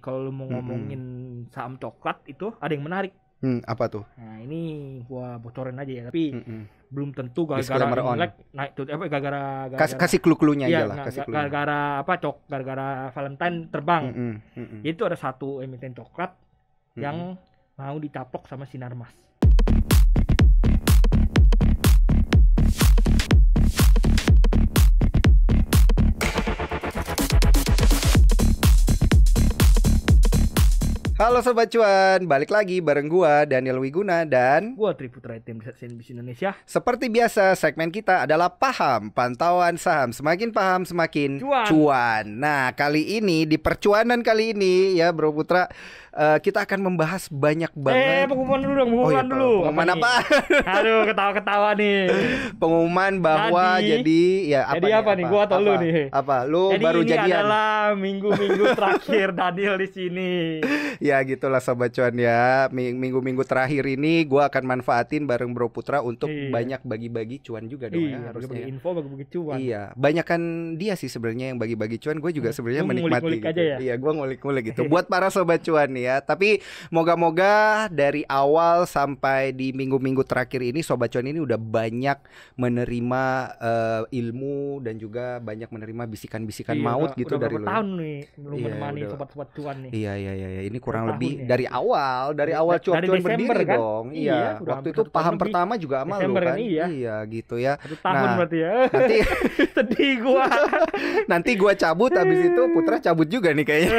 kalau lu mau ngomongin mm-hmm. saham coklat itu ada yang menarik Hmm, apa tuh? Nah, ini gua bocorin aja ya, tapi mm hmm belum tentu gara-gara Imlek naik tuh apa gara-gara Kas, kasih clue-cluenya iya, aja lah, kasih Gara-gara apa cok gara-gara Valentine terbang. Mm hmm Mm hmm Itu ada satu emiten coklat mm hmm yang mau dicaplok sama sinar mas. Halo Sobat Cuan, balik lagi bareng gua Daniel Wiguna dan gua Triputra tim Riset CNBC Indonesia. Seperti biasa, segmen kita adalah paham pantauan saham. Semakin paham semakin cuan. cuan. Nah, kali ini di percuanan kali ini ya Bro Putra Eh, kita akan membahas banyak eh, banget. Eh, pengumuman dulu dong, pengumuman oh, iya, dulu. Pengumuman apa? apa? Aduh, ketawa-ketawa nih. Pengumuman bahwa jadi, jadi ya apa? Jadi nih, apa nih, gua atau apa, lu nih? Apa? Lu jadi baru ini jadian. adalah minggu-minggu terakhir Daniel di sini. ya gitulah sobat cuan ya. Minggu-minggu terakhir ini gua akan manfaatin bareng Bro Putra untuk iya. banyak bagi-bagi cuan juga dong iya, ya harusnya. Bagi ya. info, bagi-bagi cuan. Iya, kan dia sih sebenarnya yang bagi-bagi cuan. Gue juga iya. sebenarnya menikmati. Gitu. Ya. Iya, gua ngulik-ngulik gitu. Iya. Buat para sobat cuan nih ya ya. Tapi moga-moga dari awal sampai di minggu-minggu terakhir ini Sobat Cuan ini udah banyak menerima uh, ilmu dan juga banyak menerima bisikan-bisikan iya, maut udah, gitu udah dari lu. Ya. tahun nih belum iya, menemani sobat-sobat cuan nih. Iya iya iya, iya. ini kurang lebih ya. dari awal dari awal cuan-cuan berdiri kan? dong. Iya, iya waktu itu paham lebih. pertama juga sama lu kan. Iya. iya gitu ya. tahun nah, berarti ya. Nanti sedih gua. nanti gua cabut habis itu Putra cabut juga nih kayaknya.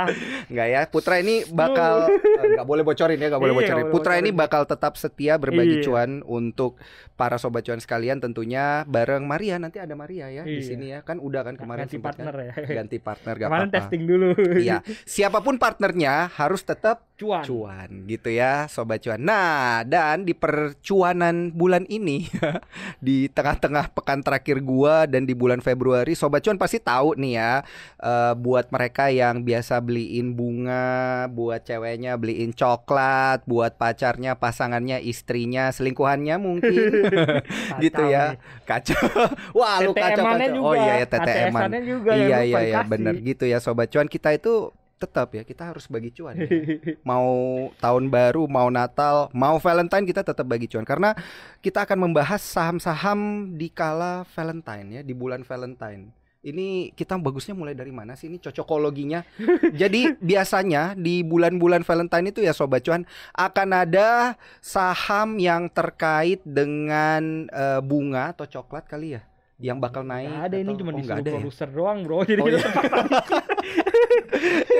Enggak ya. Putra Putra ini bakal eh, nggak boleh bocorin ya, nggak boleh iya, bocorin. Putra ini bakal tetap setia berbagi iya. cuan untuk para sobat cuan sekalian tentunya bareng Maria nanti ada Maria ya di iya. sini ya. Kan udah kan kemarin ganti sempat, ya. partner ya. Ganti partner gak apa -apa. testing dulu. Iya. Siapapun partnernya harus tetap cuan. Cuan gitu ya, sobat cuan. Nah, dan di percuanan bulan ini di tengah-tengah pekan terakhir gua dan di bulan Februari sobat cuan pasti tahu nih ya uh, buat mereka yang biasa beliin bunga, buat ceweknya beliin coklat, buat pacarnya, pasangannya, istrinya, selingkuhannya mungkin. gitu ya. Kacau. Wah, lu kacau oh iya ya ttm Juga iya iya iya, iya, iya bener gitu ya sobat cuan kita itu tetap ya kita harus bagi cuan ya. mau tahun baru mau Natal mau Valentine kita tetap bagi cuan karena kita akan membahas saham-saham di kala Valentine ya di bulan Valentine ini kita bagusnya mulai dari mana sih ini cocokologinya jadi biasanya di bulan-bulan Valentine itu ya sobat cuan akan ada saham yang terkait dengan uh, bunga atau coklat kali ya yang bakal naik gak ada atau, ini cuma oh, di ada ya? produser ya? doang bro oh, jadi oh, iya.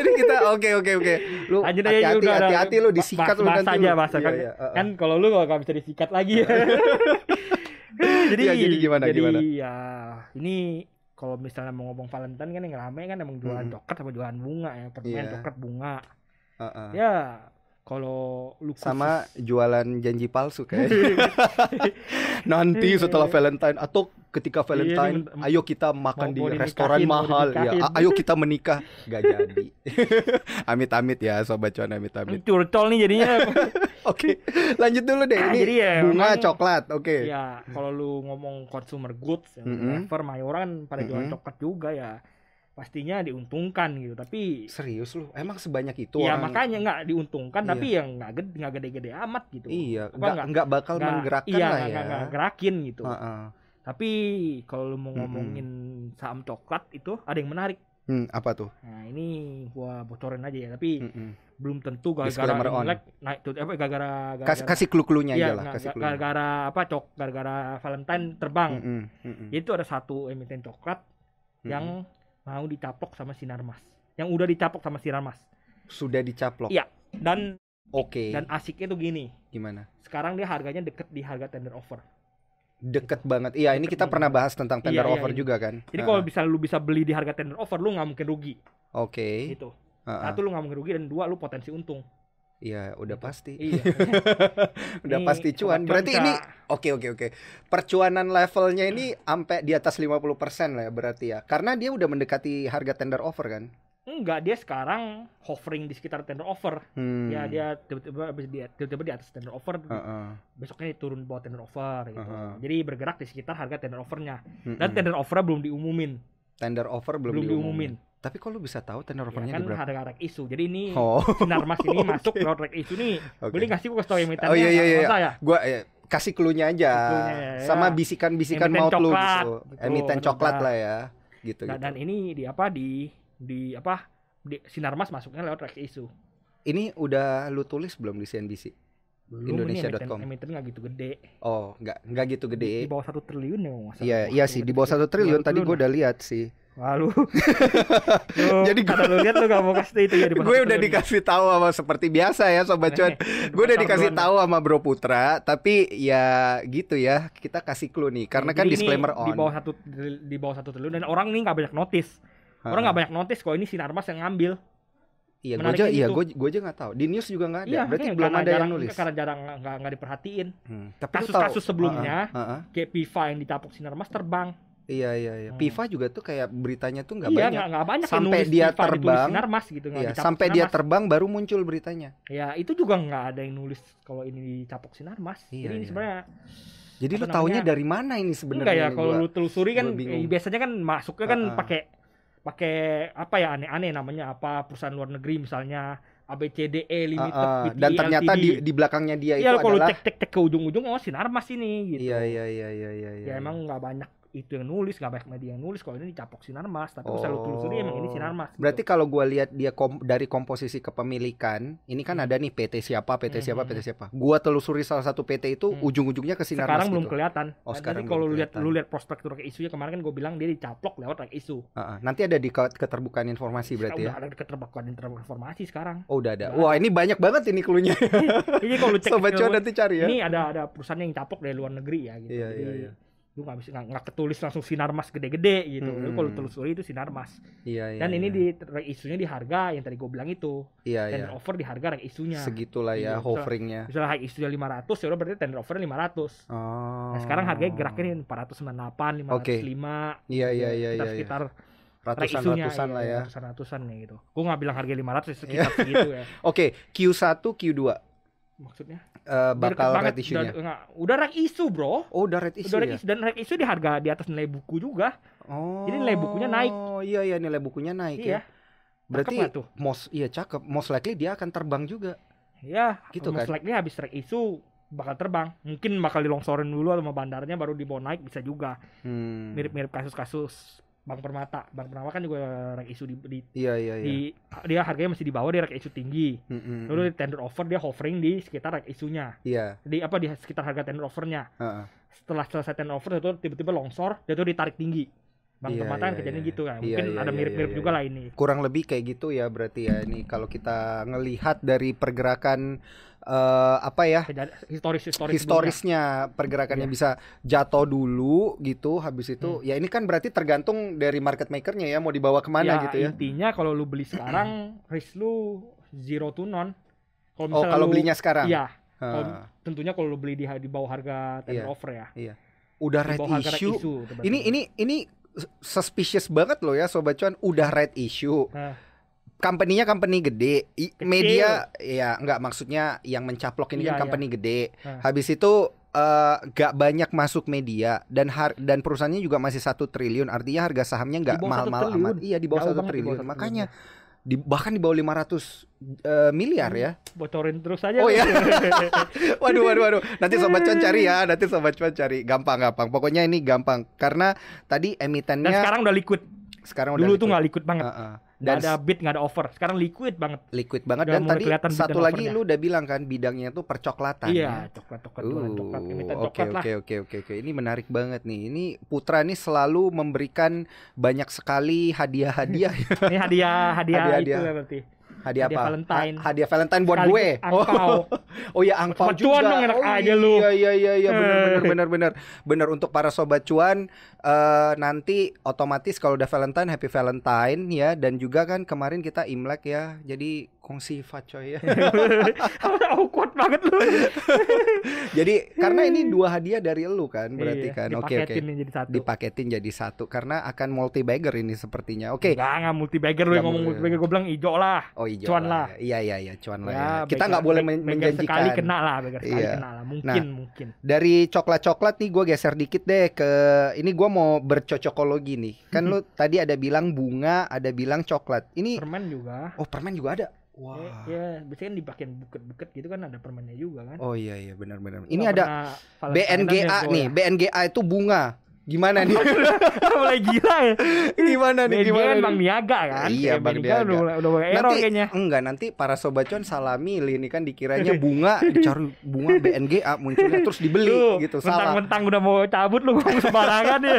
jadi kita oke oke oke okay. lu hati-hati hati-hati lu disikat lu nanti aja bahasa kan iya, iya. kan kalau lu gak bisa disikat lagi ya jadi, ya, jadi gimana jadi, gimana ya ini kalau misalnya mau ngomong Valentine kan yang rame kan emang jualan hmm. sama jualan bunga ya permen yeah. bunga uh -uh. ya kalau lu sama jualan janji palsu kayak nanti iya. setelah Valentine atau ketika iya, Valentine iya, iya, ayo kita makan di restoran mahal ya ayo kita menikah gak jadi amit-amit ya sobat cuan amit-amit curcol nih jadinya oke lanjut dulu deh ah, ini Nah, ya, bunga emang, coklat oke okay. ya kalau lu ngomong consumer goods ya, mm -hmm. mayoran pada mm -hmm. jualan coklat juga ya pastinya diuntungkan gitu tapi serius lu emang sebanyak itu ya orang... makanya nggak diuntungkan iya. tapi yang nggak gede nggak gede-gede amat gitu iya nggak nggak bakal gak, menggerakkan iya, lah gak, ya nggak gerakin gitu uh -uh. tapi kalau lu mau ngomongin -hmm. saham coklat itu ada yang menarik hmm, apa tuh nah ini gua bocorin aja ya tapi mm -hmm. belum tentu gara-gara gara naik tuh apa gara-gara kasih kasih clue clue-nya iya, aja lah nah, kasih gara-gara apa cok gara-gara Valentine terbang mm -hmm. Mm -hmm. itu ada satu emiten coklat mm -hmm. yang mau dicaplok sama sinar mas yang udah dicaplok sama sinar mas sudah dicaplok iya dan oke okay. dan asiknya tuh gini gimana sekarang dia harganya deket di harga tender offer deket banget iya ini kita pernah bahas tentang tender iya, iya, offer iya, juga kan jadi uh. kalau bisa lu bisa beli di harga tender offer lu nggak mungkin rugi oke okay. itu uh huh satu lu nggak mungkin rugi dan dua lu potensi untung Iya, udah gitu. pasti. Iya. udah ini pasti cuan. Berarti ini oke okay, oke okay, oke. Okay. Percuanan levelnya ini sampai di atas 50% lah ya berarti ya. Karena dia udah mendekati harga tender offer kan? Enggak, dia sekarang hovering di sekitar tender offer. Hmm. Ya dia tiba-tiba dia tiba-tiba di atas tender offer. Uh -uh. Besoknya turun bawah tender offer gitu. Uh -uh. Jadi bergerak di sekitar harga tender offernya. Dan tender offer belum diumumin. Tender offer belum, belum diumumin. diumumin tapi kok lu bisa tahu tenor overnya ya, kan berapa? Harga rek isu. Jadi ini oh. sinar mas ini masuk okay. rek isu nih. Okay. Beli ngasih gua story imitannya. Oh iya iya iya. iya. Ya? Gua ya, kasih clue-nya aja. Ya, ya, Sama bisikan-bisikan mau lu gitu. Emiten coklat lah ya. Gitu, nah, gitu. Dan ini di apa di di apa di, sinar mas masuknya lewat rek isu. Ini udah lu tulis belum di CNBC? Belum Indonesia.com. Emiten nggak gitu gede. Oh, nggak nggak gitu gede. Di, bawah satu triliun ya Iya, iya sih, di bawah satu triliun. Tadi gue ya? udah lihat sih. Malu. Jadi gue lu lihat lu gak mau kasih itu ya di Gue udah dikasih tahu sama seperti biasa ya sobat cuan. Gue udah dikasih tahu sama Bro Putra, tapi ya gitu ya, kita kasih clue nih karena kan disclaimer on. Di bawah satu di bawah satu triliun dan orang nih gak banyak notice. Orang gak banyak notice kok ini sinar Sinarmas yang ngambil. Iya, gue aja, iya, gue gitu. gue aja gak tau Di news juga gak ada. Iya, Berarti belum ada yang nulis. Karena jarang nggak nggak diperhatiin. Hmm. Tapi kasus-kasus sebelumnya, uh, uh, uh, uh. KP yang ditapuk Sinarmas terbang. Iya iya iya. Hmm. Piva juga tuh kayak beritanya tuh nggak iya, banyak. Gak, gak banyak. Sampai dia Piva, terbang. mas gitu. iya, sampai dia terbang baru muncul beritanya. Ya itu juga nggak ada yang nulis kalau ini dicapok mas. Iya, Jadi iya. sebenarnya. Jadi lu taunya dari mana ini sebenarnya? Enggak ya, kalau lu telusuri kan eh, biasanya kan masuknya kan uh-uh. pakai pakai apa ya aneh-aneh namanya apa perusahaan luar negeri misalnya ABCDE limited uh, uh, BTI, dan ternyata di, di belakangnya dia iya, itu adalah. Iya kalau cek cek cek ke ujung-ujung oh sinar mas ini gitu. Iya iya iya iya iya. ya iya. emang nggak banyak itu yang nulis nggak banyak media yang nulis kalau ini dicapok sinar sinarmas tapi oh. selalu telusuri emang ini sinarmas oh. gitu. berarti gitu. kalau gue lihat dia kom dari komposisi kepemilikan ini kan hmm. ada nih PT siapa PT hmm. siapa hmm, PT hmm. siapa gue telusuri salah satu PT itu hmm. ujung-ujungnya ke sinar sekarang mas gitu. belum kelihatan oh, nah, sekarang kalau lu lihat lu lihat prospektur ke isunya kemarin kan gue bilang dia dicaplok lewat like isu uh -uh. nanti ada di keterbukaan informasi iya, berarti ya? udah ya? ada keterbukaan informasi sekarang. Oh, udah ada. Udah Wah, ini banyak banget ini keluarnya. ini kalau lu cek sobat cuan nanti cari ya. Ini ada ada perusahaan yang capok dari luar negeri ya gitu. Iya, Jadi, iya, iya lu nggak bisa nggak ketulis langsung sinar mas gede-gede gitu hmm. kalau telusuri itu sinar mas iya, iya, dan ini iya. di rank isunya di harga yang tadi gue bilang itu iya, tender iya. offer di harga rank isunya segitulah ya gitu. hoveringnya misalnya high isunya 500 ya berarti tender offer 500 oh. nah sekarang harganya geraknya 498 505 okay. iya iya gitu. iya, iya iya, sekitar iya ratusan isunya, ratusan iya, lah ya ratusan ratusan ya gitu gue nggak bilang harga 500 ya, sekitar segitu ya oke okay, Q1 Q2 maksudnya Eh, bakal red issue-nya. Udah, udah red issue, Bro. Oh, udah red issue. Udah red issue dan red issue di harga di atas nilai buku juga. Oh. Jadi nilai bukunya naik. Oh, iya iya nilai bukunya naik iya. ya. Berarti cakep tuh? most iya cakep, most likely dia akan terbang juga. Iya, gitu most kan. likely habis red issue bakal terbang. Mungkin bakal dilongsorin dulu sama bandarnya baru dibawa naik bisa juga. mirip hmm. Mirip-mirip kasus-kasus Bank Permata. Bank Permata kan juga rank isu di, di iya, iya, iya. di ah, dia harganya masih di bawah dia rank isu tinggi. Mm -hmm. Lalu di tender offer dia hovering di sekitar rank isunya. Iya. Yeah. Di apa di sekitar harga tender offernya. Uh -uh. Setelah selesai tender offer itu tiba-tiba longsor, dia tuh ditarik tinggi. Bang iya, Tomata kan iya, kejadian iya. gitu kan. Iya, Mungkin iya, iya, ada mirip-mirip iya, iya, juga lah ini. Kurang lebih kayak gitu ya berarti ya ini kalau kita ngelihat dari pergerakan uh, apa ya? historis historis historisnya dulunya. pergerakannya iya. bisa jatuh dulu gitu habis itu hmm. ya ini kan berarti tergantung dari market makernya ya mau dibawa kemana ya, gitu ya. Intinya kalau lu beli sekarang risk lu zero to none. Kalau oh, kalau belinya sekarang. Iya. Kalo, tentunya kalau lu beli di di bawah harga tender iya, offer ya. Iya udah red issue. issue. Ini ini ini suspicious banget loh ya sobat cuan udah red issue. Nah. Company-nya company gede, I, media ya nggak maksudnya yang mencaplok ini iya, kan iya. company gede. Habis itu uh, eh, gak banyak masuk media dan har dan perusahaannya juga masih satu triliun artinya harga sahamnya nggak mahal-mahal amat iya di bawah satu triliun makanya iya di bahkan di bawah 500 uh, eh, miliar ya. Bocorin terus aja. Oh ya. waduh waduh waduh. Nanti sobat cuan cari ya, nanti sobat cuan cari. Gampang gampang. Pokoknya ini gampang karena tadi emitennya Dan sekarang udah liquid. Sekarang udah dulu liquid. tuh nggak liquid banget. Uh -uh. Dan gak ada bid, nggak ada over. Sekarang liquid banget. Liquid banget udah dan tadi satu lagi lu udah bilang kan bidangnya tuh percoklatan. Iya, ya? coklat coklat uh, coklat, coklat. Oke oke oke oke. Ini menarik banget nih. Ini Putra nih selalu memberikan banyak sekali hadiah-hadiah. Ini hadiah hadiah, hadiah, -hadiah itu ya berarti Hadiah, apa? Valentine. hadiah Valentine buat Sekali gue. Angpau. Oh. oh ya angpau juga. Cuan dong enak oh, aja lu. Iya iya iya iya bener, eh. bener, bener, benar. untuk para sobat cuan uh, nanti otomatis kalau udah Valentine happy Valentine ya dan juga kan kemarin kita Imlek ya. Jadi kong sifat coy ya. Awkward banget lu. jadi karena ini dua hadiah dari lu kan iya, berarti iya, kan. Oke oke. Okay, okay. jadi satu. Dipaketin jadi satu karena akan multi bagger ini sepertinya. Oke. Okay. Enggak enggak multi bagger lu yang ngomong multi bagger gue bilang ijo lah. Oh ijo. Cuan lah. lah. Iya iya iya cuan ya, lah. Ya. ya. Kita nggak boleh men menjanjikan. sekali kena lah, bagger sekali iya. kena lah. Mungkin nah, mungkin. Dari coklat-coklat nih gue geser dikit deh ke ini gue mau bercocokologi nih. Kan mhm. lu tadi ada bilang bunga, ada bilang coklat. Ini permen juga. Oh, permen juga ada. Iya, Wah. Wow. Ya, ya, biasanya kan di bagian buket-buket gitu kan ada permennya juga kan. Oh iya iya benar benar. Ini ada BNGA nih, BNGA ya? itu bunga. Gimana nih? mulai gila ya. Gimana nih? Gimana kan nih? Bang Niaga kan? Iya, Bang Niaga. Udah, udah, udah nanti, kayaknya. Enggak, nanti para sobat con salami ini kan dikiranya bunga dicari bunga BNGA munculnya terus dibeli gitu. Salah. Mentang-mentang udah mau cabut lu ngomong sembarangan ya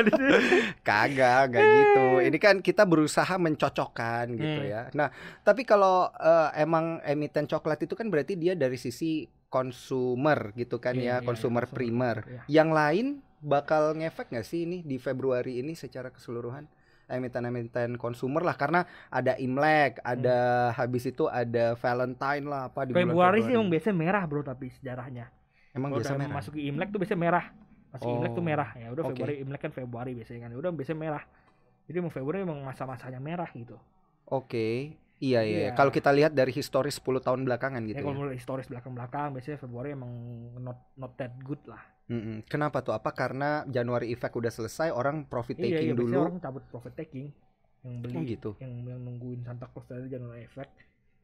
Kagak, gak gitu. Ini kan kita berusaha mencocokkan gitu hmm. ya. Nah, tapi kalau eh, emang emiten coklat itu kan berarti dia dari sisi konsumer gitu kan iya, ya, konsumer iya, iya, primer. Yang lain bakal ngefek nggak sih ini di Februari ini secara keseluruhan emiten-emiten konsumer lah karena ada Imlek, ada hmm. habis itu ada Valentine lah apa di Februari, sih emang biasanya merah bro tapi sejarahnya. Emang biasa merah. Masuk Imlek tuh biasanya merah. Masuk oh. Imlek tuh oh, merah. Ya udah okay. Februari Imlek kan Februari biasanya kan. Ya udah biasanya merah. Jadi emang Februari emang masa-masanya merah gitu. Oke. Okay. Iya iya. Yeah. Iya. Kalau kita lihat dari historis 10 tahun belakangan ya, gitu. Ya, kalau ya. historis belakang-belakang biasanya Februari emang not not that good lah. Mm-mm. Kenapa tuh? Apa karena Januari Effect udah selesai, orang profit taking iya, iya, dulu? Iya, orang cabut profit taking yang beli, oh, gitu. yang, yang nungguin Santa Claus dari Januari Effect.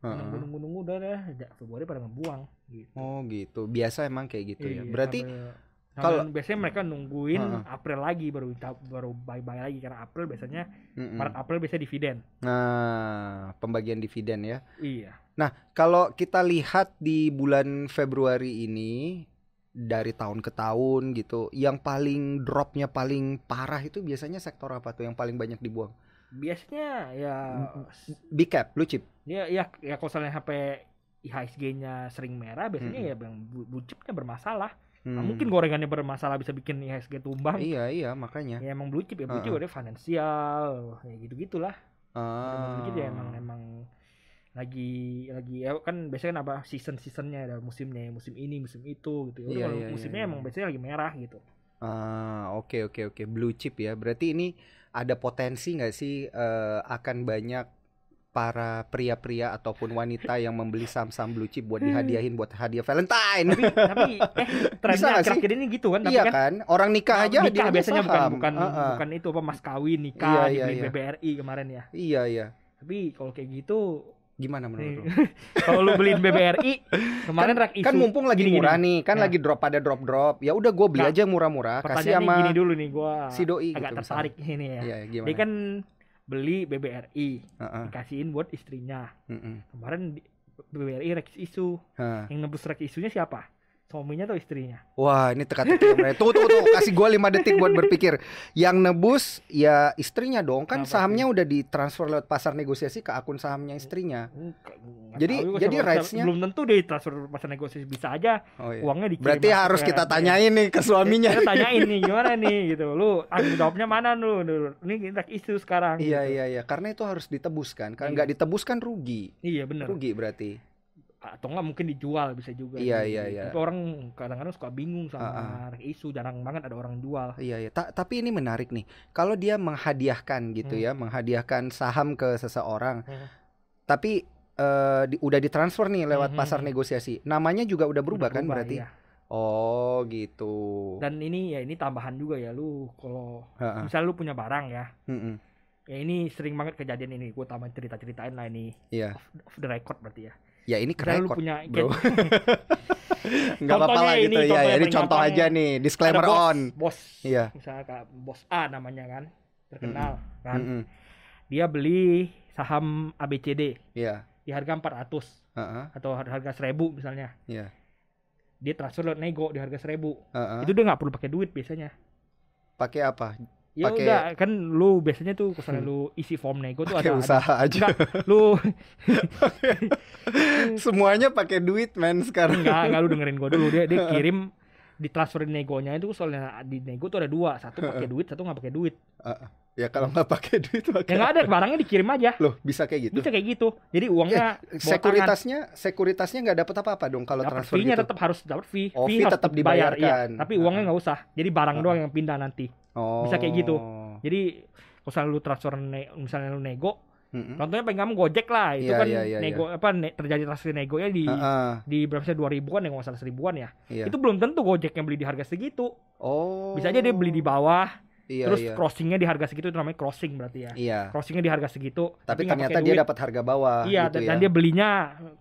uh nunggu Nunggu-nunggu-nunggu udah deh, ya, Februari pada ngebuang. Gitu. Oh gitu, biasa emang kayak gitu ya. iya, ya. Berarti kalau biasanya mereka nungguin uh huh April lagi baru baru bye-bye lagi karena April biasanya mm Maret April biasanya dividen. Nah, pembagian dividen ya. Iya. Nah, kalau kita lihat di bulan Februari ini dari tahun ke tahun gitu yang paling dropnya paling parah itu biasanya sektor apa tuh yang paling banyak dibuang biasanya ya big cap blue chip ya ya ya kalau misalnya HP IHSG-nya sering merah biasanya hmm. ya yang blue chipnya bermasalah Nah, mungkin gorengannya bermasalah bisa bikin IHSG tumbang. Iya, iya, makanya. Ya emang blue chip ya blue chip uh -uh. udah finansial, ya gitu-gitulah. Ah. Uh. Blue chip ya emang emang lagi lagi ya kan biasanya kan apa season seasonnya ada musimnya musim ini musim itu gitu ya yeah, kalau yeah, iya, musimnya yeah, emang iya. biasanya lagi merah gitu ah oke okay, oke okay, oke okay. blue chip ya berarti ini ada potensi nggak sih uh, akan banyak para pria-pria ataupun wanita yang membeli saham-saham blue chip buat hmm. dihadiahin buat hadiah Valentine. Tapi, tapi eh trennya akhir ini gitu kan? iya kan, kan, orang nikah aja nikah biasanya saham. bukan bukan uh -uh. bukan itu apa mas kawin nikah iya, iya, di iya. BBRI kemarin ya. Iya iya. Tapi kalau kayak gitu Gimana menurut iya. lu? Kalau lu beliin BBRI kan kemarin kan, rak isu. Kan mumpung lagi murah nih, kan ya. lagi drop pada drop-drop. Ya udah gue beli nah, aja murah-murah, kasih sama gini dulu nih gua. Si doi agak gitu, tertarik misalnya. ini ya. Iya, iya gimana? Dia kan beli BBRI, uh -uh. dikasihin buat istrinya. Uh -uh. Kemarin BBRI rak isu. Uh. Yang nebus rak isunya siapa? Suaminya atau istrinya? Wah, ini teka-teki. Tuh, tunggu, tunggu. Kasih gue 5 detik buat berpikir. Yang nebus ya istrinya dong. Kan Kenapa sahamnya udah ditransfer lewat pasar negosiasi ke akun sahamnya istrinya. Oh, nggak, jadi jadi rights-nya belum tentu deh transfer pasar negosiasi bisa aja oh, iya. uangnya dikirim. Berarti harus kita tanyain nih ke suaminya. Kita tanyain nih gimana nih gitu. Lu aku ah, jawabnya mana lu? Ini kita isu sekarang. Iya, gitu. iya, iya. Karena itu harus ditebuskan. kan. Kalau iya. nggak ditebus rugi. Iya, benar. Rugi berarti atau enggak mungkin dijual bisa juga iya iya iya tapi orang kadang-kadang suka bingung sama uh, uh. isu jarang banget ada orang jual iya iya Ta tapi ini menarik nih kalau dia menghadiahkan gitu hmm. ya menghadiahkan saham ke seseorang hmm. tapi uh, di, udah ditransfer nih lewat hmm. hmm pasar hmm. negosiasi namanya juga udah berubah, udah berubah kan berarti iya. Oh gitu. Dan ini ya ini tambahan juga ya lu kalau misal lu punya barang ya. Mm -mm. Ya ini sering banget kejadian ini. Gue tambah cerita ceritain lah ini. Iya. Yeah. the record berarti ya ya ini keren lu punya bro nggak apa-apa lah gitu ya, ya ini contoh aja nih disclaimer bos, on bos iya misalnya kayak bos A namanya kan terkenal mm -hmm. kan mm -hmm. dia beli saham ABCD iya yeah. di harga 400 uh -huh. atau harga 1000 misalnya iya yeah. dia transfer lewat nego di harga 1000 uh -huh. itu dia nggak perlu pakai duit biasanya pakai apa Ya pake... udah, kan lu biasanya tuh kalau lu hmm. isi form nego tuh pake ada usaha ada. aja. Enggak, lu semuanya pakai duit men sekarang. Enggak, enggak lu dengerin gua dulu. Dia dia kirim transfer di negonya itu soalnya di nego tuh ada dua satu pakai duit satu nggak pakai duit uh, ya kalau nggak pakai duit pakai ya nggak ada barangnya dikirim aja loh bisa kayak gitu bisa kayak gitu jadi uangnya eh, sekuritasnya tangan. sekuritasnya nggak dapat apa apa dong kalau dapet transfer fee-nya gitu. tetap harus dapat fee oh, fee, fee tetap iya. dibayarkan iya, tapi uangnya nggak usah jadi barang uh. doang yang pindah nanti oh. bisa kayak gitu oh. jadi kalau lu transfer misalnya lu nego Mm-hmm. Contohnya paling kamu Gojek lah, itu yeah, kan yeah, yeah, nego yeah. apa ne, terjadi transaksi nego ya di uh-uh. di berapa sih dua ribuan ya nggak salah seribuan ya. Yeah. Itu belum tentu Gojek yang beli di harga segitu. Oh. Bisa aja dia beli di bawah. Iya, terus iya. crossingnya di harga segitu itu namanya crossing berarti ya. Iya. Crossingnya di harga segitu. Tapi, tapi ternyata dia dapat harga bawah. Iya. Gitu dan, ya. dia belinya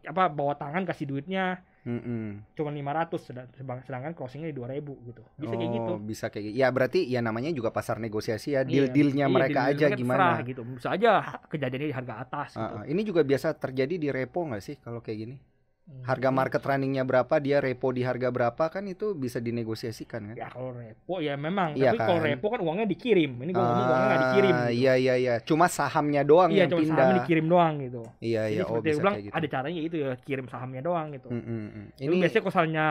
apa bawa tangan kasih duitnya mm -mm. cuma 500 sedangkan crossingnya di 2000 gitu bisa oh, kayak gitu bisa kayak gitu ya berarti ya namanya juga pasar negosiasi ya iya, deal dealnya iya, mereka deal aja gimana serah, gitu bisa aja kejadiannya di harga atas gitu. uh, ini juga biasa terjadi di repo nggak sih kalau kayak gini harga hmm. market runningnya berapa dia repo di harga berapa kan itu bisa dinegosiasikan kan ya kalau repo ya memang iya tapi kan? kalau repo kan uangnya dikirim ini gue ah, uangnya nggak dikirim ah, gitu. iya iya iya cuma sahamnya doang iya, yang cuma pindah sahamnya dikirim doang gitu iya iya oh, bisa bilang, kayak gitu. ada caranya itu ya kirim sahamnya doang gitu mm, -hmm. hmm, hmm. ini biasanya biasanya kosalnya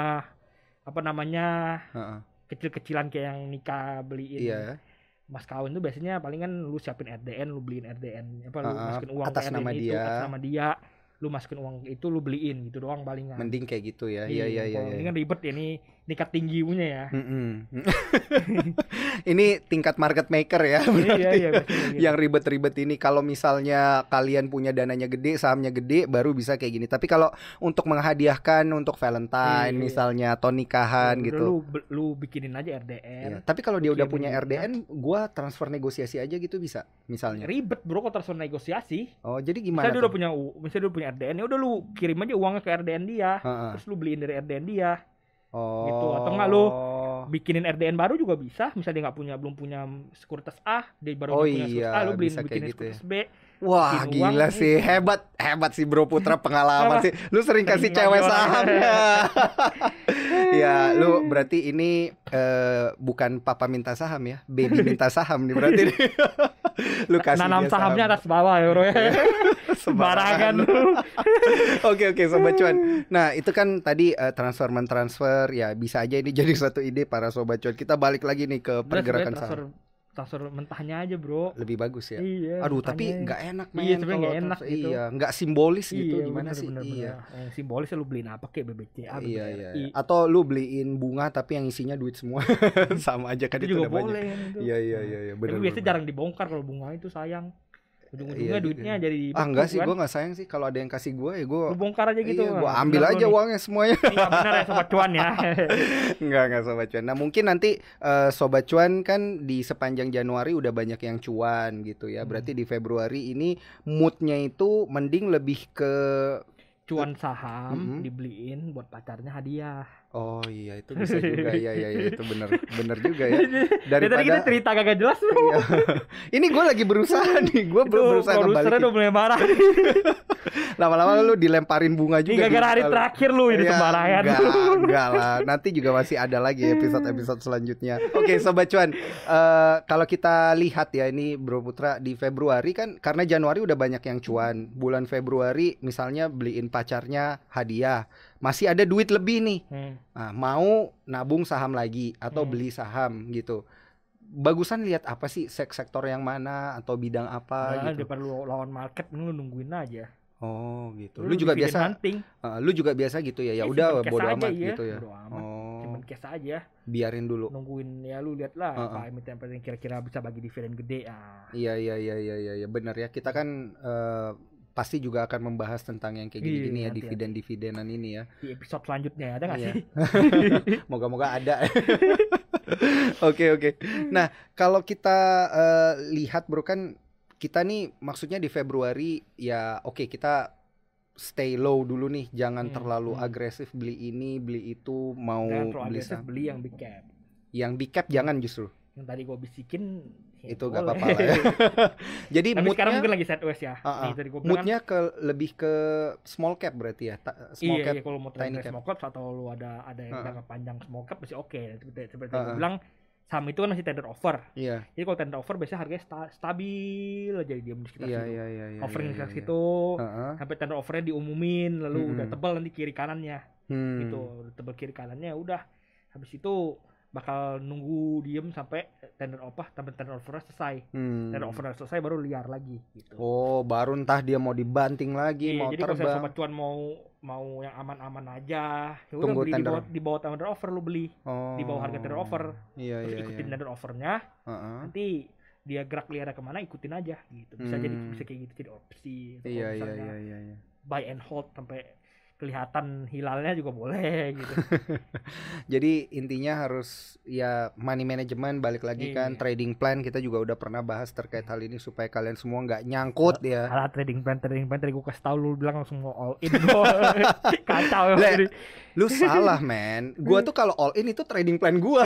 apa namanya uh -uh. kecil-kecilan kayak yang nikah beliin iya mas kawin tuh biasanya paling kan lu siapin RDN lu beliin RDN apa uh -uh. lu masukin uang atas nama itu, dia atas nama dia lu masukin uang itu lu beliin gitu doang paling mending kayak gitu ya hmm, iya iya iya kan ribet ya nih tingkat tinggi punya ya. Mm -mm. ini tingkat market maker ya. Iya iya. iya, yang ribet-ribet ini kalau misalnya kalian punya dananya gede, sahamnya gede, baru bisa kayak gini. Tapi kalau untuk menghadiahkan untuk Valentine iya, misalnya atau nikahan ya, gitu. Lu lu bikinin aja RDN. Iya. Tapi kalau dia udah punya RDN, gua transfer negosiasi aja gitu bisa misalnya. Ribet bro kok transfer negosiasi. Oh jadi gimana? Misalnya dia udah punya, misalnya dia udah punya RDN, ya udah lu kirim aja uangnya ke RDN dia, ha -ha. terus lu beliin dari RDN dia. Oh. Gitu. Atau enggak lu oh. bikinin RDN baru juga bisa. Misalnya dia nggak punya belum punya sekuritas A, dia baru oh, punya iya, sekuritas A, iya, lu bisa bikinin gitu ya. sekuritas ya. B. Wah, bikin gila sih. Hebat, hebat sih Bro Putra pengalaman sih. Lu sering kasih cewek saham gitu. ya. ya, lu berarti ini uh, bukan papa minta saham ya. Baby minta saham nih berarti. lu kasih nanam sahamnya saham. atas bawah ya bro ya sembarangan lu oke oke sobat cuan nah itu kan tadi uh, transfer transfer ya bisa aja ini jadi satu ide para sobat cuan kita balik lagi nih ke pergerakan saham tasur mentahnya aja bro lebih bagus ya iya, aduh tapi nggak enak main. iya sebenarnya nggak enak gitu iya nggak simbolis gitu, iya, gitu gimana bener, sih bener, iya bener. Eh, simbolisnya lu beliin apa kayak BBCA iya, ya? iya, iya, iya. atau lu beliin bunga tapi yang isinya duit semua sama aja kan itu, itu juga udah boleh banyak. Gitu. iya iya iya, iya bener, tapi biasanya jarang dibongkar kalau bunga itu sayang ujung-ujungnya iya, duitnya iya. jadi ah enggak sih gue nggak sayang sih kalau ada yang kasih gue ya gue lu bongkar aja gitu iya, gue nah, ambil bener aja uangnya semuanya iya benar ya sobat cuan ya enggak enggak sobat cuan nah mungkin nanti uh, sobat cuan kan di sepanjang Januari udah banyak yang cuan gitu ya berarti hmm. di Februari ini moodnya itu mending lebih ke cuan saham mm -hmm. dibeliin buat pacarnya hadiah. Oh iya itu bisa juga ya ya, ya itu benar benar juga ya. Dari Dari kita cerita kagak jelas lu. Iya. Ini gue lagi berusaha nih, gue belum berusaha kembali. Produsernya udah mulai marah. lama-lama lu hmm. dilemparin bunga juga. Gara-gara hari terakhir lu ini ya, sembarangan. Enggak, enggak lah. Nanti juga masih ada lagi hmm. episode-episode selanjutnya. Oke, okay, sobat cuan. Uh, kalau kita lihat ya ini Bro Putra di Februari kan karena Januari udah banyak yang cuan. Bulan Februari misalnya beliin pacarnya hadiah masih ada duit lebih nih, hmm. nah, mau nabung saham lagi atau beli saham gitu bagusan lihat apa sih sektor yang mana atau bidang apa nah, gitu. Daripada lawan market nungguin aja. Oh gitu. Lu, lu juga biasa. Hunting. Uh, lu juga biasa gitu ya. Ya, iya udah bodo amat ya. gitu ya. Oh. Cuman cash aja. Biarin dulu. Nungguin ya lu lihat lah uh -uh. apa emiten yang kira-kira bisa bagi dividen gede ah. Iya iya iya iya iya ya. benar ya. Kita kan uh, pasti juga akan membahas tentang yang kayak gini-gini iya, ya dividen-dividenan ini ya. Di episode selanjutnya ada nggak iya. sih? Moga-moga ada. Oke oke. Okay, okay. Nah kalau kita uh, lihat bro kan kita nih maksudnya di Februari ya oke okay, kita stay low dulu nih, jangan hmm. terlalu hmm. agresif beli ini, beli itu, mau beli agresif, beli yang big cap. Yang big cap jangan justru. Yang tadi gue bisikin ya itu nggak gak apa-apa ya. Jadi Tapi moodnya, sekarang mungkin lagi sideways ya. Uh -uh. Nih, moodnya ke lebih ke small cap berarti ya. Ta small iya, cap. Iya, kalau mau tiny cap. small cap atau lu ada ada yang uh -uh. panjang small cap masih oke. Okay. Seperti, seperti uh -uh. gue bilang saham itu kan masih tender offer. Iya. Jadi kalau tender offer biasanya harganya sta stabil aja diam di sekitar yeah, situ. Iya, iya, iya, Offering yeah, yeah, di situ uh-huh. sampai tender offernya diumumin lalu hmm. udah tebal nanti kiri kanannya. Hmm. Gitu, udah tebal kiri kanannya udah habis itu bakal nunggu diem sampai tender offer sampai tender offer selesai hmm. tender offer selesai baru liar lagi gitu oh baru entah dia mau dibanting lagi iya, mau jadi terbang jadi kalau sobat cuan mau mau yang aman-aman aja ya udah beli tender. di bawah, di bawah tender offer lu beli oh. di bawah harga tender offer iya, terus iya, ikutin iya. tender offernya uh -huh. nanti dia gerak liar kemana ikutin aja gitu bisa hmm. jadi bisa kayak gitu jadi opsi iya, iya, iya, iya, iya. buy and hold sampai kelihatan hilalnya juga boleh gitu. Jadi intinya harus ya money management balik lagi kan, iya. kan trading plan kita juga udah pernah bahas terkait hal ini supaya kalian semua nggak nyangkut iya. ya. Alah trading plan trading plan tadi gue kasih tau lu bilang langsung mau all in kacau Le, lu salah men gue tuh kalau all in itu trading plan gue.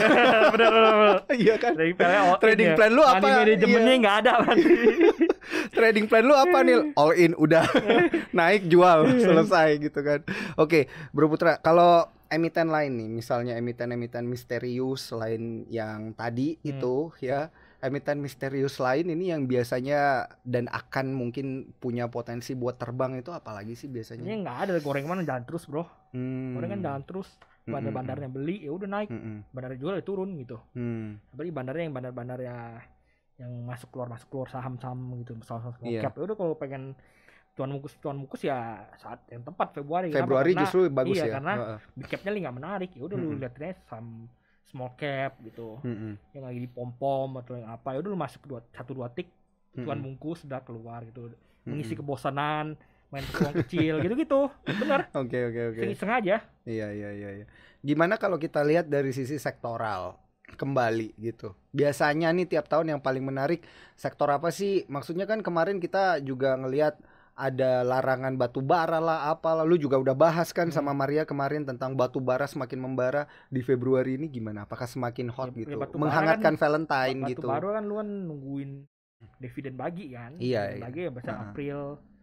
iya kan trading plan all trading ya. plan lu apa money managementnya iya. nggak ada berarti trading plan lu apa nih? Hmm. All in udah naik jual hmm. selesai gitu kan. Oke, Bro Putra, kalau emiten lain nih, misalnya emiten-emiten misterius selain yang tadi hmm. itu ya, emiten misterius lain ini yang biasanya dan akan mungkin punya potensi buat terbang itu apalagi sih biasanya? Ini nggak ada goreng mana jalan terus, Bro. Hmm. Goreng kan jalan terus bandar-bandarnya hmm, beli ya udah naik, bandar jual ya turun gitu. Hmm. Beli bandarnya yang bandar-bandar ya yang masuk keluar masuk keluar saham-saham gitu saham-saham small iya. yeah. cap ya udah kalau pengen cuan mukus cuan mukus ya saat yang tepat Februari Februari karena, justru bagus iya, ya karena uh. big capnya nggak menarik ya udah mm -hmm. lu lihatnya saham small cap gitu mm -hmm. yang lagi di pom pom atau yang apa ya udah lu masuk dua satu dua tik cuan mm -hmm. mukus udah keluar gitu mengisi kebosanan main peluang kecil gitu-gitu benar oke okay, oke okay, oke okay. sengaja iya, iya iya iya gimana kalau kita lihat dari sisi sektoral kembali gitu. Biasanya nih tiap tahun yang paling menarik sektor apa sih? Maksudnya kan kemarin kita juga ngelihat ada larangan batu bara lah apa lalu juga udah bahas kan hmm. sama Maria kemarin tentang batu bara semakin membara di Februari ini gimana apakah semakin hot iya, ya, gitu ya, menghangatkan kan, Valentine batu gitu batu bara kan lu kan nungguin dividen bagi kan iya, iya. bagi ya besar uh -huh. April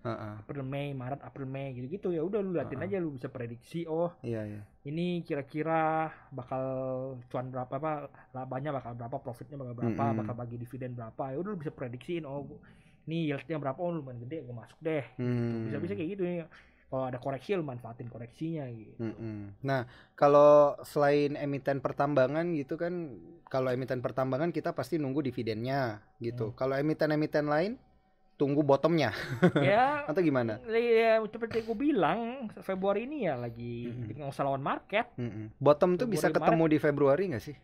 uh-uh. April Mei Maret April Mei gitu gitu ya udah lu latihan uh-uh. aja lu bisa prediksi oh yeah, yeah. ini kira-kira bakal cuan berapa apa labanya bakal berapa profitnya bakal berapa mm-hmm. bakal bagi dividen berapa ya udah lu bisa prediksiin oh ini yieldnya berapa oh lu main gede gue masuk deh mm-hmm. bisa-bisa kayak gitu ya kalau ada koreksi lu manfaatin koreksinya gitu. Mm -hmm. Nah, kalau selain emiten pertambangan gitu kan, kalau emiten pertambangan kita pasti nunggu dividennya gitu. Mm. Kalau emiten-emiten lain? tunggu bottomnya ya atau gimana ya seperti gue bilang Februari ini ya lagi mm-hmm. lawan market mm-hmm. bottom tuh bisa ketemu Maret. di Februari nggak sih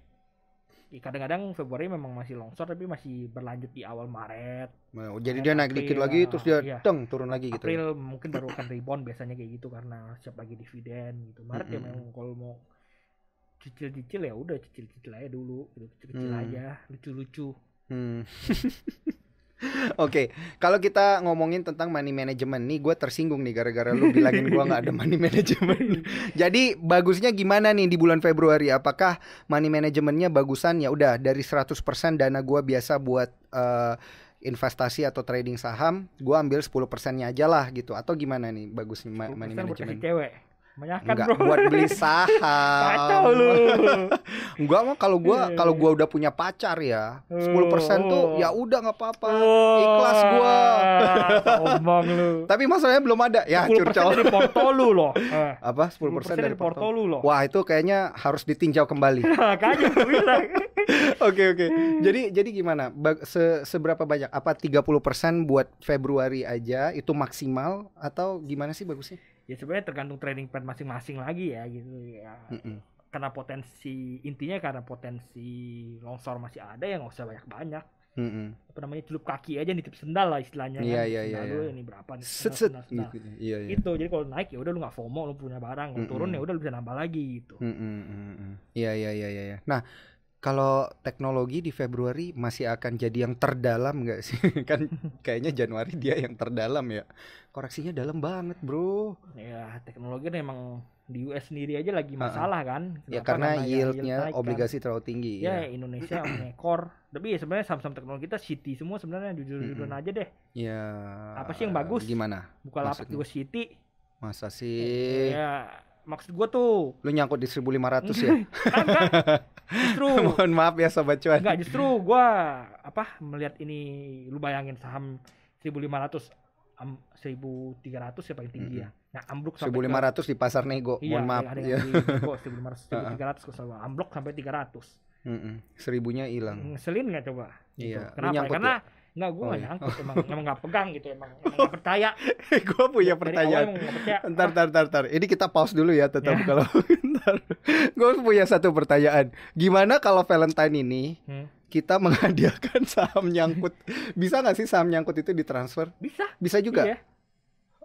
iya, kadang-kadang Februari memang masih longsor tapi masih berlanjut di awal Maret nah, oh, jadi dia naik dikit lagi terus dia iya. teng turun lagi gitu ya? April ya. mungkin baru akan rebound biasanya kayak gitu karena siap lagi dividen gitu Maret mm-hmm. ya memang kalau mau cicil-cicil ya udah cicil-cicil aja dulu gitu cicil-cicil hmm. aja lucu-lucu hmm. Oke, okay. kalau kita ngomongin tentang money management nih, gue tersinggung nih gara-gara lu bilangin gue nggak ada money management. Jadi bagusnya gimana nih di bulan Februari? Apakah money managementnya bagusan ya? Udah dari 100% dana gue biasa buat uh, investasi atau trading saham, gue ambil 10 persennya aja lah gitu. Atau gimana nih bagusnya money management? cewek. Banyakan Enggak, bro. buat beli saham. Kacau lu. Enggak mah kalau gua iya, iya, kalau iya. gua udah punya pacar ya, 10% oh, tuh ya udah nggak apa-apa. Oh, Ikhlas gua. Omong lu. Tapi masalahnya belum ada ya, 10% curcol. dari porto lu loh. Eh. Apa? 10%, 10 dari, dari porto. porto lu loh. Wah, itu kayaknya harus ditinjau kembali. Nah, kayaknya bilang. Oke oke. Jadi jadi gimana? Se seberapa banyak? Apa 30% buat Februari aja itu maksimal atau gimana sih bagusnya? ya sebenarnya tergantung trading plan masing-masing lagi ya gitu ya mm hmm karena potensi intinya karena potensi longsor masih ada ya nggak usah banyak-banyak mm hmm apa namanya celup kaki aja nitip sendal lah istilahnya yeah, kan yeah, iya, sendal yeah, yeah. ini berapa nih sendal, Sendal, sendal. Gitu, yeah, yeah. Iya. itu jadi kalau naik ya udah lu nggak FOMO lu punya barang lu mm hmm turun ya udah lu bisa nambah lagi gitu iya, iya iya iya iya nah kalau teknologi di Februari masih akan jadi yang terdalam nggak sih? kan kayaknya Januari dia yang terdalam ya. Koreksinya dalam banget, Bro. Ya, teknologi memang kan di US sendiri aja lagi masalah uh -uh. kan. Ya, Kenapa? Ya karena, yieldnya yield kan? obligasi terlalu tinggi. Ya, ya. Indonesia mengekor. Tapi ya sebenarnya saham-saham teknologi kita city semua sebenarnya jujur-jujuran -hmm. aja deh. Ya. Apa sih yang bagus? Gimana? Bukalapak juga city. Masa ya, sih? Ya, maksud gue tuh lu nyangkut di 1500 ya kan, kan justru mohon maaf ya sobat cuan enggak justru gue apa melihat ini lu bayangin saham 1500 um, 1300 ya paling tinggi mm -hmm. ya nah ambruk sampai 1500 ke, di pasar nego iya, mohon maaf iya, iya. nego 1500 1300 kok selalu ambruk sampai 300 mm -hmm. seribunya hilang ngeselin nggak coba iya gitu. kenapa ya? karena ya? Enggak, gue oh, gak iya. nyangkut. Oh. Emang, emang gak pegang gitu. Emang, emang gak percaya. gue punya pertanyaan. Ntar, ntar, ntar, ntar. Ini kita pause dulu ya tetap yeah. kalau. ntar. Gue punya satu pertanyaan. Gimana kalau Valentine ini hmm? kita menghadiahkan saham nyangkut? Bisa gak sih saham nyangkut itu ditransfer? Bisa. Bisa juga? Iya.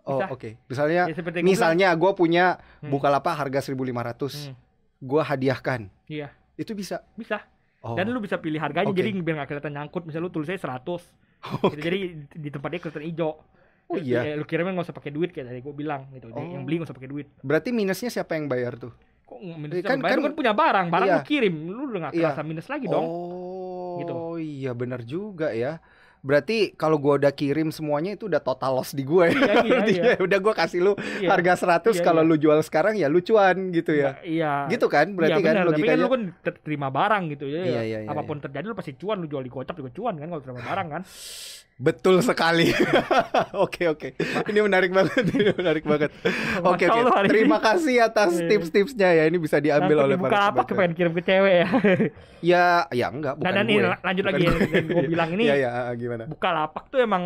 Oh oke. Okay. Misalnya, ya, misalnya gue punya hmm. bukalapak harga 1.500, hmm. gue hadiahkan. Iya. Itu bisa. Bisa Oh. Dan lu bisa pilih harganya okay. jadi biar nggak kelihatan nyangkut. Misal lu tulisnya 100. Okay. Jadi di tempatnya kelihatan hijau. Oh iya. lu kirimnya nggak usah pakai duit kayak tadi gua bilang gitu. Oh. Yang beli nggak usah pakai duit. Berarti minusnya siapa yang bayar tuh? Kok minusnya eh, kan, bayar? Kan, kan punya barang, barang iya. lu kirim, lu udah nggak iya. kerasa iya. minus lagi dong. Oh gitu. iya benar juga ya berarti kalau gua udah kirim semuanya itu udah total loss di gue. Ya. Iya, iya, iya. Ya udah gue kasih lu iya, harga 100 iya, kalau iya. lu jual sekarang ya lucuan gitu ya. Iya. Gitu kan berarti iya, kan logikanya. Tapi kan lu kan terima barang gitu ya. Iya, iya, iya, apapun iya. terjadi lu pasti cuan lu jual di Gocap juga cuan kan kalau terima barang kan. Betul sekali. Oke oke. Ini menarik banget. Ini menarik banget. Oke okay, oke. Okay. Terima kasih atas iya. tips-tipsnya ya. Ini bisa diambil oleh para apa kepengen kirim ke cewek ya? ya ya enggak bukan dan, nah, dan gue. Nah, ini, lanjut bukan lagi gue. gue bilang ini. ya, ya, ah, gimana? Buka lapak tuh emang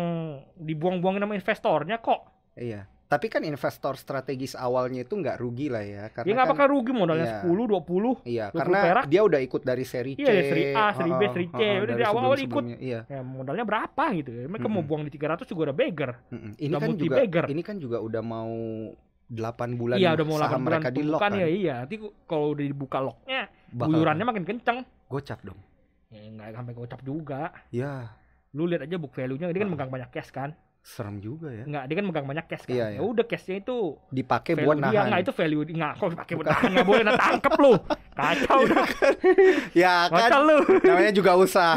dibuang-buangin sama investornya kok. Iya. Tapi kan investor strategis awalnya itu nggak rugi lah ya. Karena dia ya, nggak kan, bakal rugi modalnya iya, 10, 20, iya, karena perak. dia udah ikut dari seri C. Iya, seri A, seri B, seri C. Uh, udah dari awal-awal ikut. Iya. Ya, modalnya berapa gitu. Ya? Mereka mm -hmm. mau buang di 300 juga udah beggar. Mm -hmm. Ini udah kan juga beggar. ini kan juga udah mau 8 bulan iya, udah mau 8 saham bulan mereka di lock kan. Ya, iya, nanti kalau udah dibuka locknya, buyurannya makin kenceng. Gocap dong. Ya, nggak sampai gocap juga. Iya. Lu lihat aja book value-nya, dia kan megang banyak cash kan. Serem juga ya. nggak dia kan megang banyak cash kan. Iya, iya. Ya udah cashnya itu dipakai buat nahan. Dia. Enggak, itu value dia. Enggak, kok dipakai buat nahan. nggak boleh nangkep lu. Kacau udah. ya kan? Iya kan. Kacau lu. Namanya juga usaha.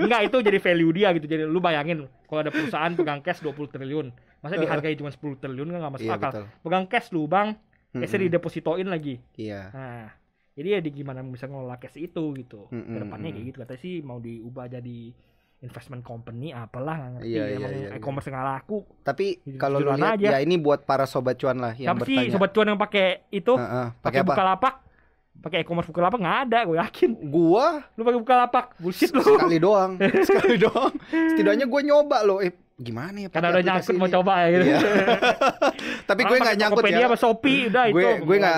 nggak itu jadi value dia gitu. Jadi lu bayangin kalau ada perusahaan pegang cash dua puluh triliun. Masa dihargai cuma sepuluh triliun kan nggak masuk iya, akal. Betul. Pegang cash lu, Bang. Cashnya mm -hmm. didepositoin lagi. Iya. Nah, jadi ya di gimana bisa ngelola cash itu gitu. Mm -hmm. Kedepannya kayak gitu. Katanya sih mau diubah jadi investment company apalah nggak ngerti yeah, iya, emang iya, iya. e-commerce nggak laku tapi kalau lu lihat aja. ya ini buat para sobat cuan lah yang tapi bertanya sih sobat cuan yang pakai itu uh, uh, pakai lapak pakai e-commerce buka lapak nggak ada gue yakin gua lu pakai buka lapak, bullshit lu sekali doang sekali doang setidaknya gue nyoba lo, eh, gimana ya karena udah nyangkut ini. mau coba ya gitu. Iya. tapi gue nggak nyangkut ya. Shopee udah gue, itu. Gue nggak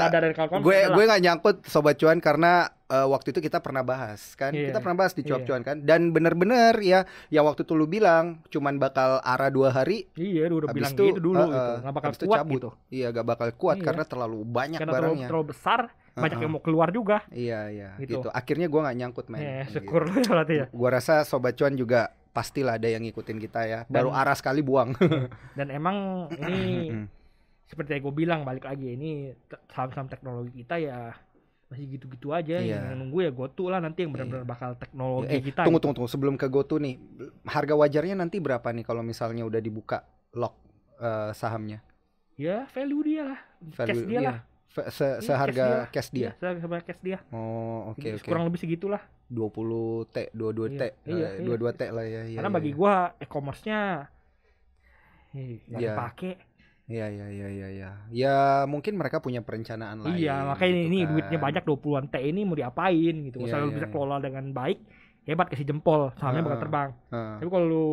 gue gue nggak nyangkut sobat cuan karena uh, waktu itu kita pernah bahas kan yeah. kita pernah bahas di iya. cuap-cuan yeah. kan dan bener-bener ya yang waktu itu lu bilang cuman bakal arah dua hari iya yeah, udah bilang itu, gitu dulu uh, uh, gitu. Eh, gak bakal kuat cabut. gitu iya gak bakal kuat yeah. karena terlalu banyak karena barangnya terlalu, terlalu besar uh-huh. banyak yang mau keluar juga iya iya gitu, gitu. akhirnya gue nggak nyangkut main. yeah, gitu. syukur gitu. berarti ya gua rasa sobat cuan juga pastilah ada yang ngikutin kita ya dan, baru arah sekali buang iya. dan emang ini hmm. seperti yang gue bilang balik lagi ini saham-saham teknologi kita ya masih gitu-gitu aja iya. yang nunggu ya gotu lah nanti yang benar-benar iya. bakal teknologi eh, kita. Tunggu gitu. tunggu tunggu sebelum ke gotu nih harga wajarnya nanti berapa nih kalau misalnya udah dibuka lock uh, sahamnya? Ya value dia lah, value, cash dia yeah. lah. Se iya, seharga cash dia. Cash dia. Ya, seharga cash dia. Oh, oke okay, oke. Okay. Kurang lebih segitulah. 20 T, 22 T, iya, uh, iya, 22 eh, iya. T lah ya. Iya, Karena iya, bagi iya. gua e-commerce-nya eh, ya. dipakai Iya, iya iya iya iya ya. ya mungkin mereka punya perencanaan iya, lain. Iya makanya gitu ini kan. duitnya banyak 20-an T ini mau diapain gitu. Kalau ya, ya, bisa iya. kelola dengan baik hebat kasih jempol sahamnya uh, bakal terbang. Uh. Tapi kalau lu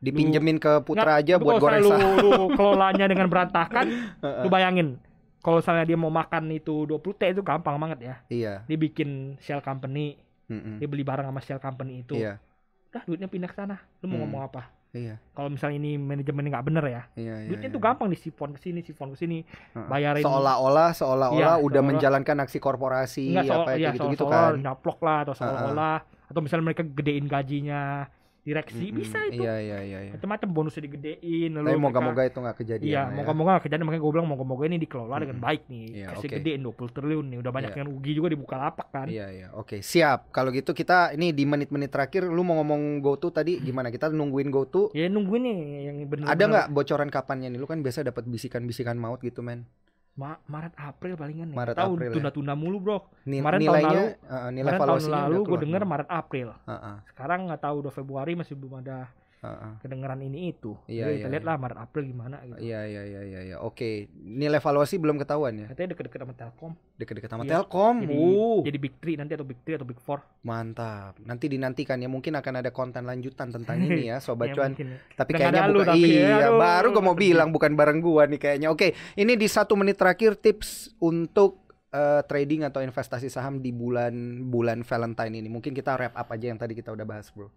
dipinjemin lu, ke Putra enggak, aja buat goreng lu, lu kelolanya dengan berantakan, uh, lu bayangin kalau misalnya dia mau makan itu 20 T itu gampang banget ya. Iya. Dia bikin shell company. Mm -mm. Dia beli barang sama shell company itu. Iya. Dah duitnya pindah ke sana. Lu mau mm. ngomong apa? Iya. Kalau misalnya ini manajemen nggak bener ya. Iya, iya, duitnya iya. tuh gampang di sifon ke sini, sifon ke sini, bayarin. Seolah-olah seolah-olah iya, udah seolah menjalankan aksi korporasi Enggak, soal, apa iya, gitu-gitu kan. nyaplok lah atau seolah-olah uh huh atau misalnya mereka gedein gajinya direksi mm -hmm. bisa itu. Iya, iya iya iya. Macam-macam bonusnya digedein. Lalu Tapi moga-moga itu nggak kejadian. Iya, ya. moga-moga nggak kejadian makanya gue bilang moga-moga ini dikelola mm -hmm. dengan baik nih. Iya, Kasih okay. gedein 20 triliun nih. Udah banyak yeah. yang rugi juga dibuka lapak kan. Iya yeah, iya. Yeah. Oke, okay. siap. Kalau gitu kita ini di menit-menit terakhir lu mau ngomong GoTo tadi hmm. gimana? Kita nungguin GoTo. Iya, nungguin nih yang benar. Ada nggak bocoran kapannya nih? Lu kan biasa dapat bisikan-bisikan maut gitu, men. Ma Maret April palingan nih. Maret Tahun April. Ya. Tunda-tunda ya? mulu, Bro. Ni nilainya, eh, tahun lalu, uh, nilai Maret tahun lalu gue dengar Maret April. Uh -uh. Sekarang nggak tahu udah Februari masih belum ada Kedengaran kedengeran ini itu. Iya, Jadi iya, kita lihatlah iya. Maret April gimana gitu. Iya iya iya iya iya. Oke, nilai valuasi belum ketahuan ya. Katanya deket-deket sama Telkom. Deket-deket sama yeah. Telkom. Jadi, uh. jadi Big Three nanti atau Big Three atau Big Four. Mantap. Nanti dinantikan ya mungkin akan ada konten lanjutan tentang ini ya sobat ya, cuan. Mungkin. Ya. Tapi kayaknya bukan tapi, ya. iya, aduh. baru gue mau bilang bukan bareng gua nih kayaknya. Oke, ini di satu menit terakhir tips untuk uh, trading atau investasi saham di bulan bulan Valentine ini. Mungkin kita wrap up aja yang tadi kita udah bahas, Bro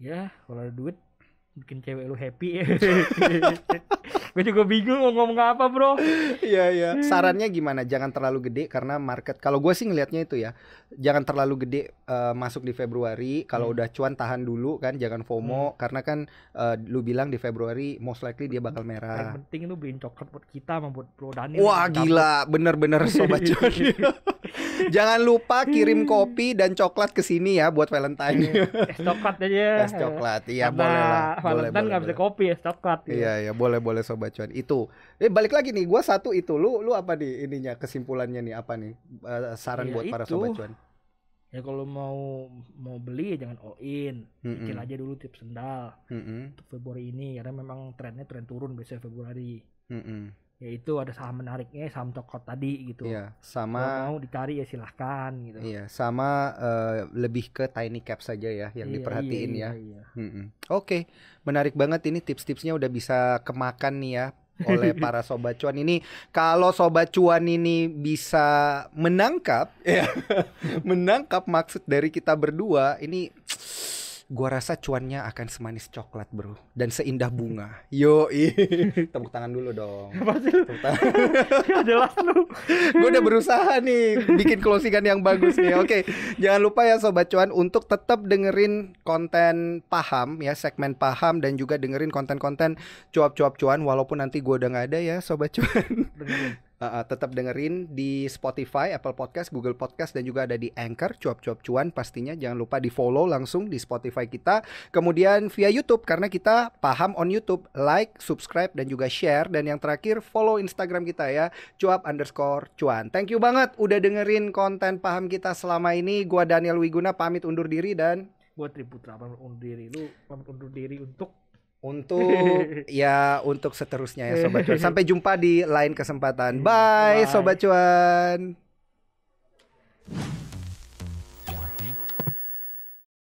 ya kalau ada duit bikin cewek lu happy ya gue juga bingung mau ngomong apa bro iya iya sarannya gimana jangan terlalu gede karena market kalau gue sih ngelihatnya itu ya jangan terlalu gede uh, masuk di Februari kalau hmm. udah cuan tahan dulu kan jangan FOMO hmm. karena kan uh, lu bilang di Februari most likely dia bakal merah yang penting lu beliin coklat buat kita sama buat Bro Daniel wah gila bener-bener sobat cuan Jangan lupa kirim hmm. kopi dan coklat ke sini ya buat Valentine. Iya, es coklat aja. Es coklat, iya Karena boleh lah. Valentine nggak bisa kopi es coklat. Gitu. Iya iya boleh boleh sobat cuan. Itu. Eh balik lagi nih, gue satu itu. Lu lu apa nih ininya kesimpulannya nih apa nih uh, saran ya, buat itu. para sobat cuan? ya kalau mau mau beli ya jangan all in mm -hmm. aja dulu tips sendal mm -hmm. untuk Februari ini karena memang trennya tren turun biasanya Februari mm -hmm yaitu ada saham menariknya saham toko tadi gitu iya, sama Kalau mau dicari ya silahkan gitu iya sama uh, lebih ke tiny cap saja ya yang iya, diperhatiin iya, ya iya, iya. Mm hmm oke okay. menarik banget ini tips-tipsnya udah bisa kemakan nih ya oleh para sobat cuan ini kalau sobat cuan ini bisa menangkap ya menangkap maksud dari kita berdua ini gua rasa cuannya akan semanis coklat bro dan seindah bunga yo tepuk tangan dulu dong pasti sih lu jelas lu gua udah berusaha nih bikin closingan yang bagus nih oke jangan lupa ya sobat cuan untuk tetap dengerin konten paham ya segmen paham dan juga dengerin konten-konten cuap-cuap cuan walaupun nanti gua udah nggak ada ya sobat cuan Uh, tetap dengerin di Spotify, Apple Podcast, Google Podcast dan juga ada di Anchor cuap-cuap cuan pastinya jangan lupa di follow langsung di Spotify kita kemudian via YouTube karena kita paham on YouTube like, subscribe dan juga share dan yang terakhir follow Instagram kita ya cuap underscore cuan thank you banget udah dengerin konten paham kita selama ini gua Daniel Wiguna pamit undur diri dan gue Triputra pamit undur diri lu pamit undur diri untuk untuk ya untuk seterusnya ya sobat cuan. Sampai jumpa di lain kesempatan. Bye, iya. Bye. sobat cuan.